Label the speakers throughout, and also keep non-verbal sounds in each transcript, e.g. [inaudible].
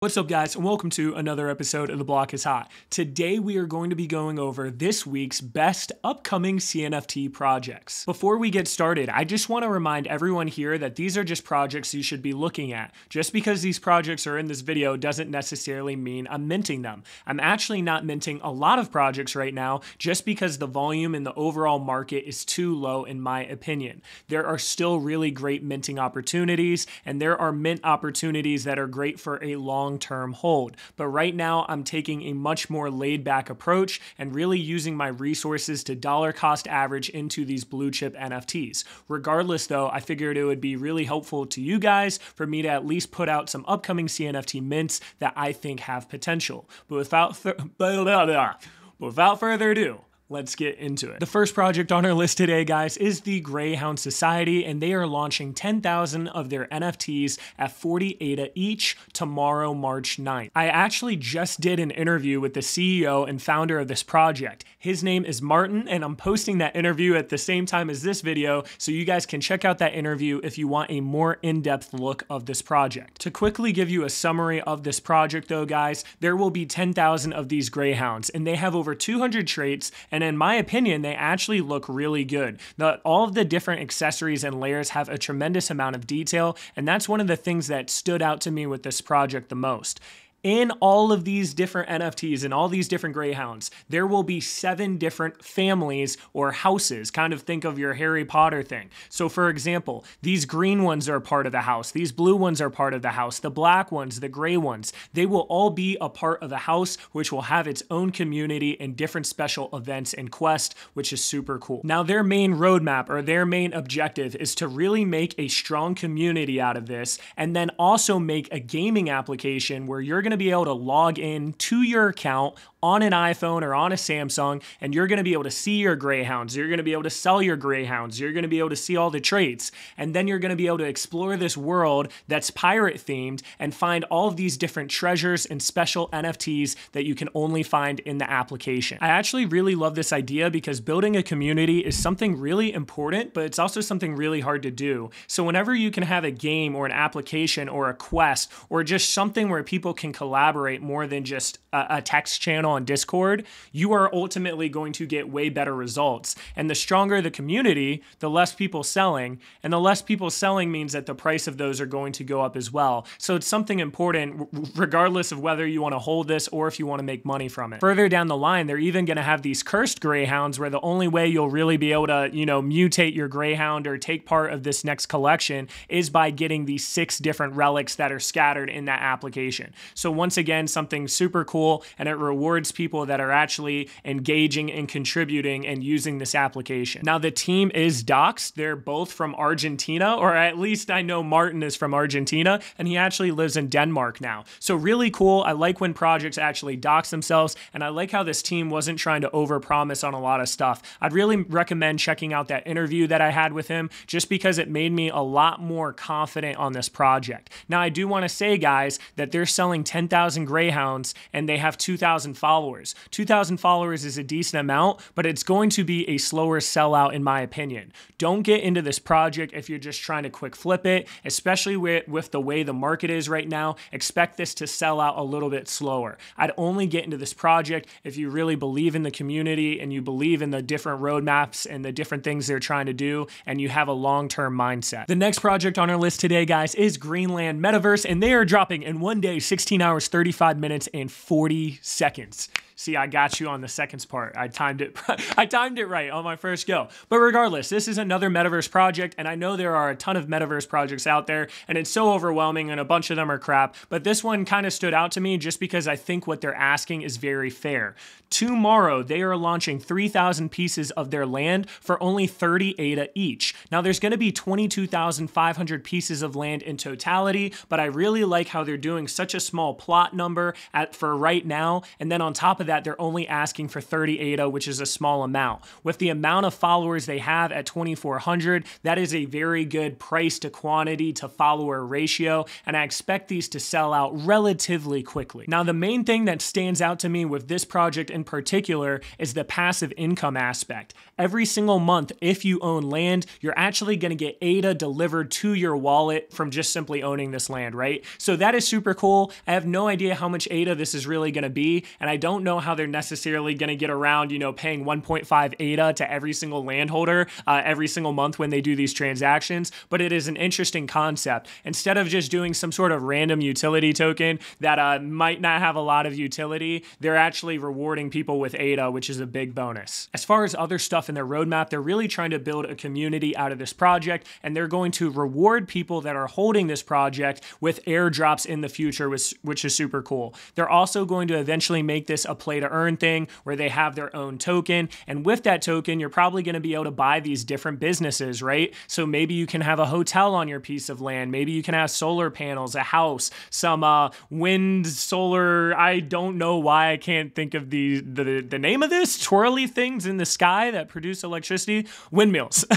Speaker 1: What's up, guys, and welcome to another episode of The Block is Hot. Today, we are going to be going over this week's best upcoming CNFT projects. Before we get started, I just want to remind everyone here that these are just projects you should be looking at. Just because these projects are in this video doesn't necessarily mean I'm minting them. I'm actually not minting a lot of projects right now just because the volume in the overall market is too low, in my opinion. There are still really great minting opportunities, and there are mint opportunities that are great for a long long-term hold. But right now, I'm taking a much more laid-back approach and really using my resources to dollar cost average into these blue chip NFTs. Regardless though, I figured it would be really helpful to you guys for me to at least put out some upcoming CNFT mints that I think have potential. But without, [laughs] but without further ado, Let's get into it. The first project on our list today, guys, is the Greyhound Society, and they are launching 10,000 of their NFTs at 40 ADA each tomorrow, March 9th. I actually just did an interview with the CEO and founder of this project. His name is Martin, and I'm posting that interview at the same time as this video, so you guys can check out that interview if you want a more in-depth look of this project. To quickly give you a summary of this project, though, guys, there will be 10,000 of these Greyhounds, and they have over 200 traits and and in my opinion, they actually look really good. The, all of the different accessories and layers have a tremendous amount of detail, and that's one of the things that stood out to me with this project the most in all of these different NFTs and all these different Greyhounds, there will be seven different families or houses. Kind of think of your Harry Potter thing. So, for example, these green ones are part of the house, these blue ones are part of the house, the black ones, the gray ones. They will all be a part of the house, which will have its own community and different special events and quest, which is super cool. Now, their main roadmap or their main objective is to really make a strong community out of this and then also make a gaming application where you're going to be able to log in to your account on an iPhone or on a Samsung, and you're going to be able to see your Greyhounds. You're going to be able to sell your Greyhounds. You're going to be able to see all the traits. And then you're going to be able to explore this world that's pirate themed and find all of these different treasures and special NFTs that you can only find in the application. I actually really love this idea because building a community is something really important, but it's also something really hard to do. So whenever you can have a game or an application or a quest or just something where people can collaborate more than just a, text channel on Discord, you are ultimately going to get way better results. And the stronger the community, the less people selling, and the less people selling means that the price of those are going to go up as well. So it's something important, regardless of whether you want to hold this or if you want to make money from it. Further down the line, they're even going to have these cursed greyhounds where the only way you'll really be able to, you know, mutate your greyhound or take part of this next collection is by getting these six different relics that are scattered in that application. So once again, something super cool cool and it rewards people that are actually engaging and contributing and using this application. Now, the team is doxed. They're both from Argentina, or at least I know Martin is from Argentina and he actually lives in Denmark now. So, really cool. I like when projects actually dox themselves and I like how this team wasn't trying to overpromise on a lot of stuff. I'd really recommend checking out that interview that I had with him just because it made me a lot more confident on this project. Now, I do want to say, guys, that they're selling 10,000 Greyhounds and they have 2,000 followers. 2,000 followers is a decent amount, but it's going to be a slower sellout, in my opinion. Don't get into this project if you're just trying to quick flip it, especially with, with the way the market is right now. Expect this to sell out a little bit slower. I'd only get into this project if you really believe in the community and you believe in the different roadmaps and the different things they're trying to do, and you have a long term mindset. The next project on our list today, guys, is Greenland Metaverse, and they are dropping in one day 16 hours, 35 minutes, and four. 40 seconds. See, I got you on the seconds part. I timed it. [laughs] I timed it right on my first go. But regardless, this is another metaverse project, and I know there are a ton of metaverse projects out there, and it's so overwhelming, and a bunch of them are crap. But this one kind of stood out to me just because I think what they're asking is very fair. Tomorrow, they are launching 3,000 pieces of their land for only 30 ADA each. Now, there's going to be 22,500 pieces of land in totality, but I really like how they're doing such a small plot number at, for right now. And then on top of that, they're only asking for 30 ADA, which is a small amount. With the amount of followers they have at 2,400, that is a very good price to quantity to follower ratio, and I expect these to sell out relatively quickly. Now, the main thing that stands out to me with this project in particular is the passive income aspect. Every single month, if you own land, you're actually gonna get ADA delivered to your wallet from just simply owning this land, right? So that is super cool. I have no idea how much ADA this is really gonna be, and I don't know know how they're necessarily going to get around, you know, paying 1.5 ADA to every single landholder uh, every single month when they do these transactions, but it is an interesting concept. Instead of just doing some sort of random utility token that uh, might not have a lot of utility, they're actually rewarding people with ADA, which is a big bonus. As far as other stuff in their roadmap, they're really trying to build a community out of this project, and they're going to reward people that are holding this project with airdrops in the future, which, which is super cool. They're also going to eventually make this a play to earn thing where they have their own token. And with that token, you're probably going to be able to buy these different businesses, right? So maybe you can have a hotel on your piece of land. Maybe you can have solar panels, a house, some uh, wind, solar. I don't know why I can't think of the, the, the name of this twirly things in the sky that produce electricity windmills. [laughs]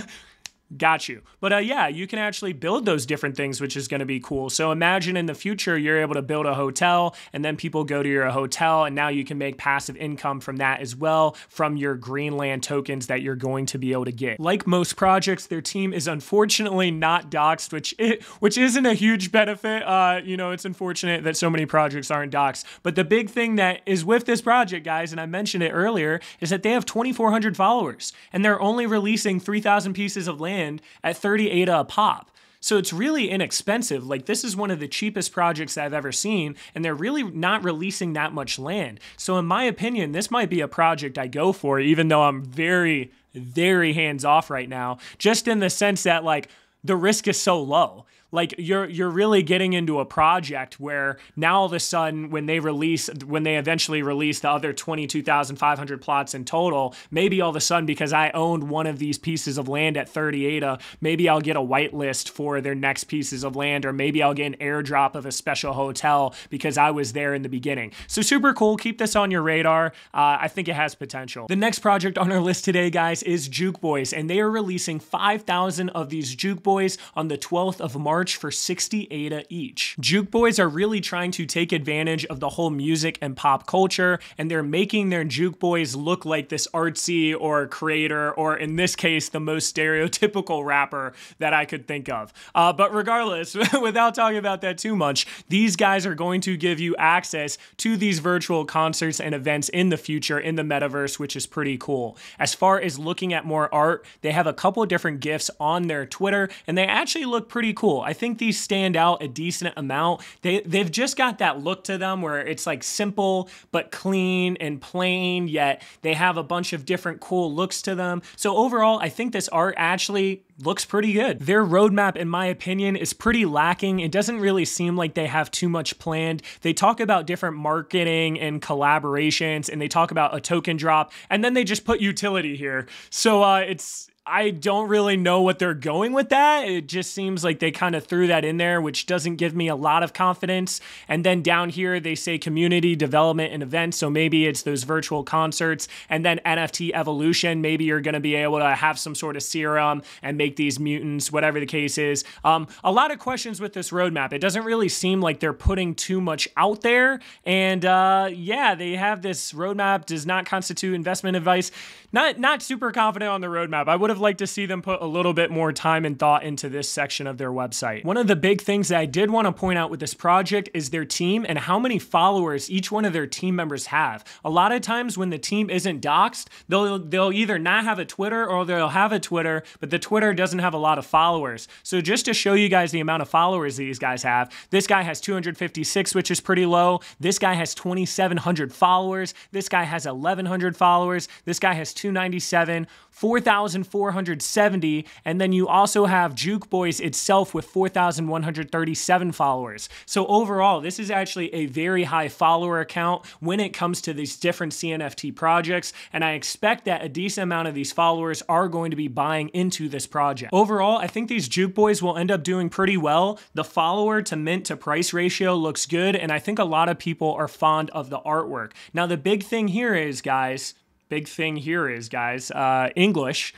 Speaker 1: Got you. But uh, yeah, you can actually build those different things, which is going to be cool. So imagine in the future, you're able to build a hotel and then people go to your hotel, and now you can make passive income from that as well from your Greenland tokens that you're going to be able to get. Like most projects, their team is unfortunately not doxed, which, it, which isn't a huge benefit. Uh, you know, it's unfortunate that so many projects aren't doxed. But the big thing that is with this project, guys, and I mentioned it earlier, is that they have 2,400 followers and they're only releasing 3,000 pieces of land at 38 a pop. So it's really inexpensive. Like this is one of the cheapest projects I've ever seen, and they're really not releasing that much land. So in my opinion, this might be a project I go for, even though I'm very, very hands off right now, just in the sense that like the risk is so low like you're you're really getting into a project where now all of a sudden when they release when they eventually release the other 22,500 plots in total, maybe all of a sudden because I owned one of these pieces of land at 38, uh, maybe I'll get a whitelist for their next pieces of land or maybe I'll get an airdrop of a special hotel because I was there in the beginning. So super cool. Keep this on your radar. Uh, I think it has potential. The next project on our list today, guys, is Juke Boys, and they are releasing 5,000 of these Juke Boys on the 12th of March March for 60 ADA each. Juke Boys are really trying to take advantage of the whole music and pop culture, and they're making their Juke Boys look like this artsy or creator, or in this case, the most stereotypical rapper that I could think of. Uh, but regardless, [laughs] without talking about that too much, these guys are going to give you access to these virtual concerts and events in the future in the metaverse, which is pretty cool. As far as looking at more art, they have a couple different gifts on their Twitter, and they actually look pretty cool. I think these stand out a decent amount. They they've just got that look to them where it's like simple but clean and plain, yet they have a bunch of different cool looks to them. So overall, I think this art actually looks pretty good. Their roadmap, in my opinion, is pretty lacking. It doesn't really seem like they have too much planned. They talk about different marketing and collaborations, and they talk about a token drop, and then they just put utility here. So uh, it's I don't really know what they're going with that. It just seems like they kind of threw that in there, which doesn't give me a lot of confidence. And then down here, they say community development and events. So maybe it's those virtual concerts and then NFT evolution. Maybe you're going to be able to have some sort of serum and make these mutants, whatever the case is. Um, a lot of questions with this roadmap. It doesn't really seem like they're putting too much out there. And uh, yeah, they have this roadmap does not constitute investment advice. Not not super confident on the roadmap. I would would have liked to see them put a little bit more time and thought into this section of their website. One of the big things that I did want to point out with this project is their team and how many followers each one of their team members have. A lot of times when the team isn't doxxed, they'll, they'll either not have a Twitter or they'll have a Twitter, but the Twitter doesn't have a lot of followers. So just to show you guys the amount of followers these guys have, this guy has 256, which is pretty low. This guy has 2,700 followers. This guy has 1,100 followers. This guy has 297. 4,470. And then you also have Juke Boys itself with 4,137 followers. So overall, this is actually a very high follower account when it comes to these different CNFT projects. And I expect that a decent amount of these followers are going to be buying into this project. Overall, I think these Juke Boys will end up doing pretty well. The follower to mint to price ratio looks good. And I think a lot of people are fond of the artwork. Now, the big thing here is, guys, Big thing here is, guys, uh, English.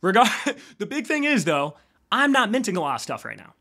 Speaker 1: Regard- [laughs] the big thing is, though, I'm not minting a lot of stuff right now.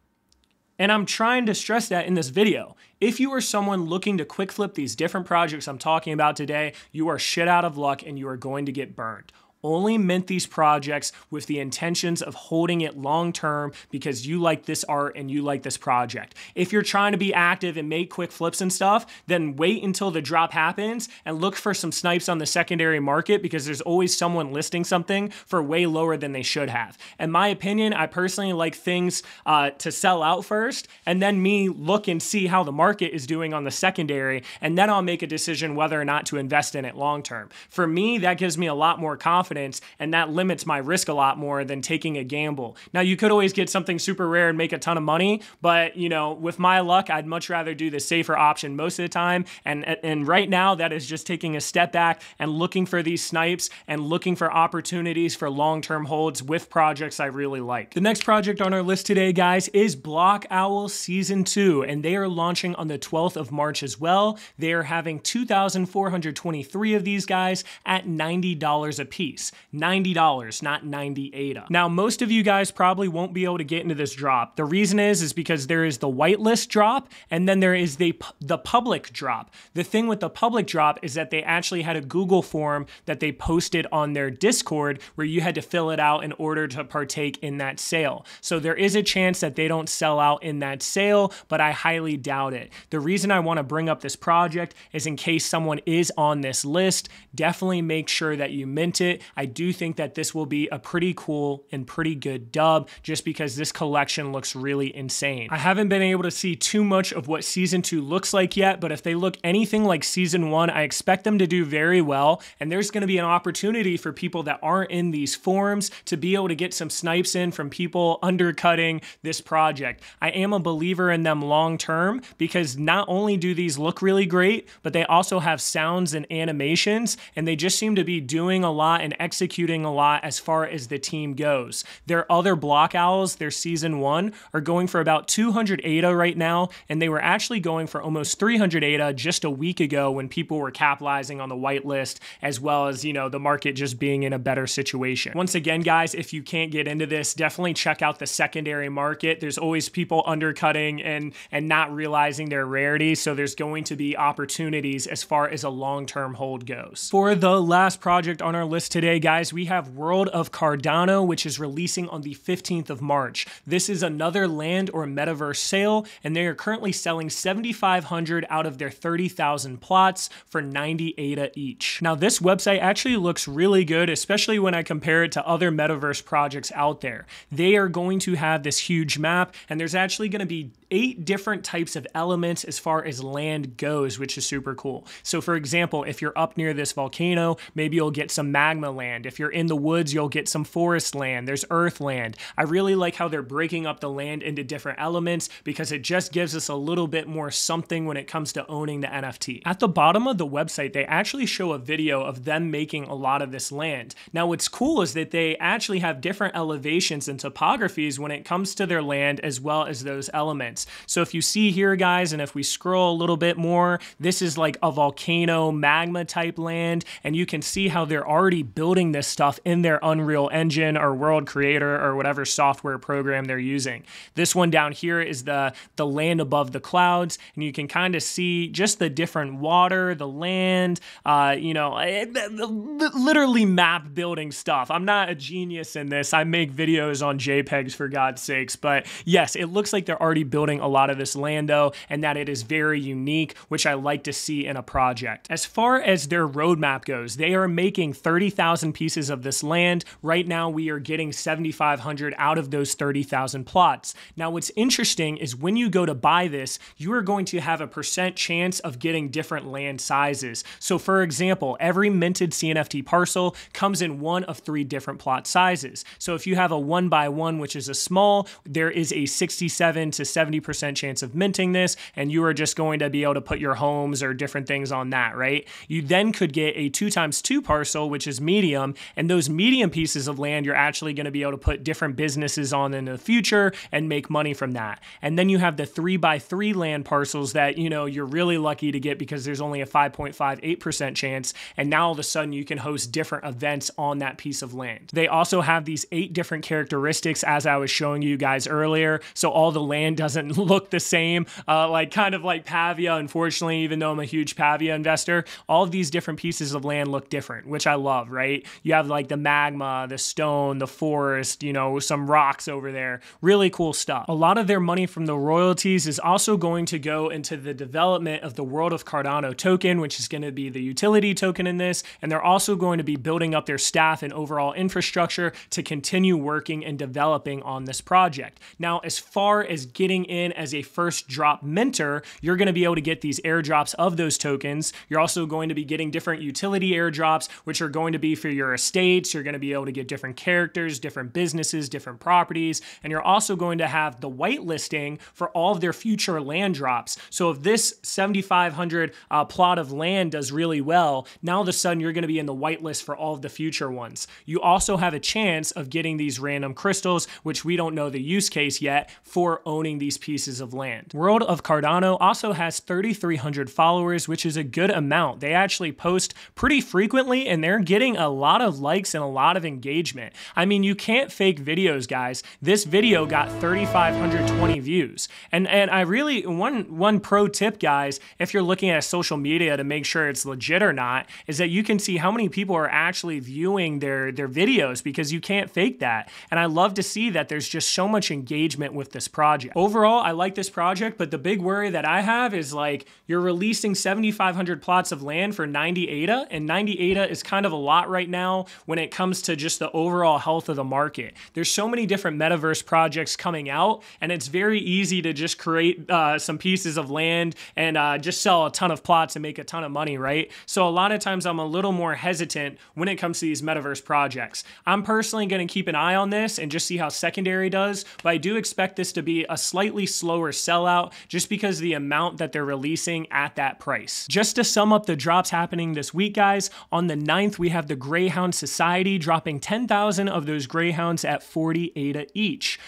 Speaker 1: And I'm trying to stress that in this video. If you are someone looking to quick flip these different projects I'm talking about today, you are shit out of luck and you are going to get burned only mint these projects with the intentions of holding it long term because you like this art and you like this project. If you're trying to be active and make quick flips and stuff, then wait until the drop happens and look for some snipes on the secondary market because there's always someone listing something for way lower than they should have. In my opinion, I personally like things uh, to sell out first and then me look and see how the market is doing on the secondary and then I'll make a decision whether or not to invest in it long term. For me, that gives me a lot more confidence confidence, and that limits my risk a lot more than taking a gamble. Now, you could always get something super rare and make a ton of money, but you know, with my luck, I'd much rather do the safer option most of the time. And and right now, that is just taking a step back and looking for these snipes and looking for opportunities for long-term holds with projects I really like. The next project on our list today, guys, is Block Owl Season 2, and they are launching on the 12th of March as well. They are having 2,423 of these guys at $90 a piece. $90, not 98 Now, most of you guys probably won't be able to get into this drop. The reason is, is because there is the whitelist drop and then there is the, the public drop. The thing with the public drop is that they actually had a Google form that they posted on their Discord where you had to fill it out in order to partake in that sale. So there is a chance that they don't sell out in that sale, but I highly doubt it. The reason I wanna bring up this project is in case someone is on this list, definitely make sure that you mint it. I do think that this will be a pretty cool and pretty good dub just because this collection looks really insane. I haven't been able to see too much of what season two looks like yet, but if they look anything like season one, I expect them to do very well. And there's going to be an opportunity for people that aren't in these forums to be able to get some snipes in from people undercutting this project. I am a believer in them long term because not only do these look really great, but they also have sounds and animations, and they just seem to be doing a lot and executing a lot as far as the team goes. Their other block owls, their season one, are going for about 200 ADA right now, and they were actually going for almost 300 ADA just a week ago when people were capitalizing on the whitelist, as well as, you know, the market just being in a better situation. Once again, guys, if you can't get into this, definitely check out the secondary market. There's always people undercutting and, and not realizing their rarity, so there's going to be opportunities as far as a long-term hold goes. For the last project on our list today, today, guys, we have World of Cardano, which is releasing on the 15th of March. This is another land or metaverse sale, and they are currently selling 7,500 out of their 30,000 plots for 90 ADA each. Now, this website actually looks really good, especially when I compare it to other metaverse projects out there. They are going to have this huge map, and there's actually going to be eight different types of elements as far as land goes, which is super cool. So for example, if you're up near this volcano, maybe you'll get some magma land. If you're in the woods, you'll get some forest land. There's earth land. I really like how they're breaking up the land into different elements because it just gives us a little bit more something when it comes to owning the NFT. At the bottom of the website, they actually show a video of them making a lot of this land. Now, what's cool is that they actually have different elevations and topographies when it comes to their land as well as those elements spots. So if you see here, guys, and if we scroll a little bit more, this is like a volcano magma type land, and you can see how they're already building this stuff in their Unreal Engine or World Creator or whatever software program they're using. This one down here is the, the land above the clouds, and you can kind of see just the different water, the land, uh, you know, eh, literally map building stuff. I'm not a genius in this. I make videos on JPEGs for God's sakes, but yes, it looks like they're already building a lot of this Lando and that it is very unique, which I like to see in a project. As far as their roadmap goes, they are making 30,000 pieces of this land. Right now, we are getting 7,500 out of those 30,000 plots. Now, what's interesting is when you go to buy this, you are going to have a percent chance of getting different land sizes. So, for example, every minted CNFT parcel comes in one of three different plot sizes. So, if you have a one by one, which is a small, there is a 67 to 70 50% chance of minting this, and you are just going to be able to put your homes or different things on that, right? You then could get a two times two parcel, which is medium, and those medium pieces of land you're actually going to be able to put different businesses on in the future and make money from that. And then you have the three by three land parcels that you know you're really lucky to get because there's only a 5.58% chance, and now all of a sudden you can host different events on that piece of land. They also have these eight different characteristics as I was showing you guys earlier, so all the land doesn't doesn't [laughs] look the same. Uh, like kind of like Pavia, unfortunately, even though I'm a huge Pavia investor, all of these different pieces of land look different, which I love, right? You have like the magma, the stone, the forest, you know, some rocks over there. Really cool stuff. A lot of their money from the royalties is also going to go into the development of the World of Cardano token, which is going to be the utility token in this. And they're also going to be building up their staff and overall infrastructure to continue working and developing on this project. Now, as far as getting in as a first drop mentor, you're going to be able to get these airdrops of those tokens. You're also going to be getting different utility airdrops, which are going to be for your estates. You're going to be able to get different characters, different businesses, different properties. And you're also going to have the whitelisting for all of their future land drops. So if this 7,500 uh, plot of land does really well, now all of a sudden you're going to be in the whitelist for all of the future ones. You also have a chance of getting these random crystals, which we don't know the use case yet, for owning these pieces of land. World of Cardano also has 3,300 followers, which is a good amount. They actually post pretty frequently and they're getting a lot of likes and a lot of engagement. I mean, you can't fake videos, guys. This video got 3,520 views. And, and I really, one, one pro tip, guys, if you're looking at social media to make sure it's legit or not, is that you can see how many people are actually viewing their, their videos because you can't fake that. And I love to see that there's just so much engagement with this project. Overall, overall, I like this project, but the big worry that I have is like you're releasing 7,500 plots of land for 90 ADA, and 90 ADA is kind of a lot right now when it comes to just the overall health of the market. There's so many different metaverse projects coming out, and it's very easy to just create uh, some pieces of land and uh, just sell a ton of plots and make a ton of money, right? So a lot of times I'm a little more hesitant when it comes to these metaverse projects. I'm personally going to keep an eye on this and just see how secondary does, but I do expect this to be a slightly slower sellout just because the amount that they're releasing at that price. Just to sum up the drops happening this week, guys, on the 9th, we have the Greyhound Society dropping 10,000 of those Greyhounds at 40 ADA each.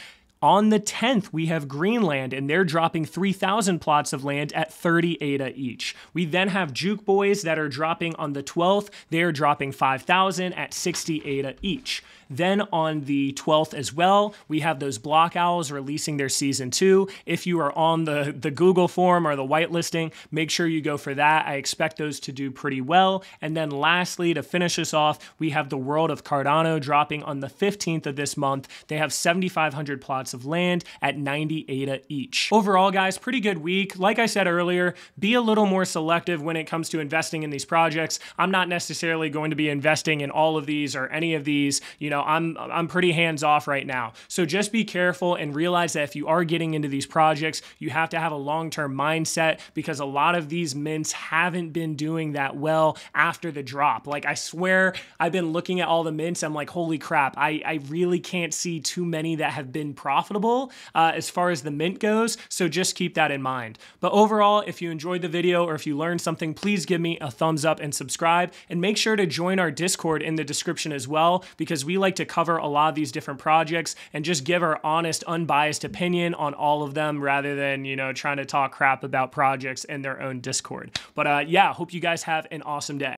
Speaker 1: On the 10th, we have Greenland, and they're dropping 3,000 plots of land at 30 ADA each. We then have Juke Boys that are dropping on the 12th. They are dropping 5,000 at 60 ADA each. Then on the 12th as well, we have those Block Owls releasing their season two. If you are on the, the Google form or the whitelisting, make sure you go for that. I expect those to do pretty well. And then lastly, to finish us off, we have the World of Cardano dropping on the 15th of this month. They have 7,500 plots of land at 90 ADA each. Overall, guys, pretty good week. Like I said earlier, be a little more selective when it comes to investing in these projects. I'm not necessarily going to be investing in all of these or any of these, you know, know, I'm I'm pretty hands off right now. So just be careful and realize that if you are getting into these projects, you have to have a long-term mindset because a lot of these mints haven't been doing that well after the drop. Like I swear I've been looking at all the mints, I'm like, holy crap, I, I really can't see too many that have been profitable uh, as far as the mint goes. So just keep that in mind. But overall, if you enjoyed the video or if you learned something, please give me a thumbs up and subscribe and make sure to join our Discord in the description as well because we like like to cover a lot of these different projects and just give our honest, unbiased opinion on all of them rather than, you know, trying to talk crap about projects in their own Discord. But uh, yeah, hope you guys have an awesome day.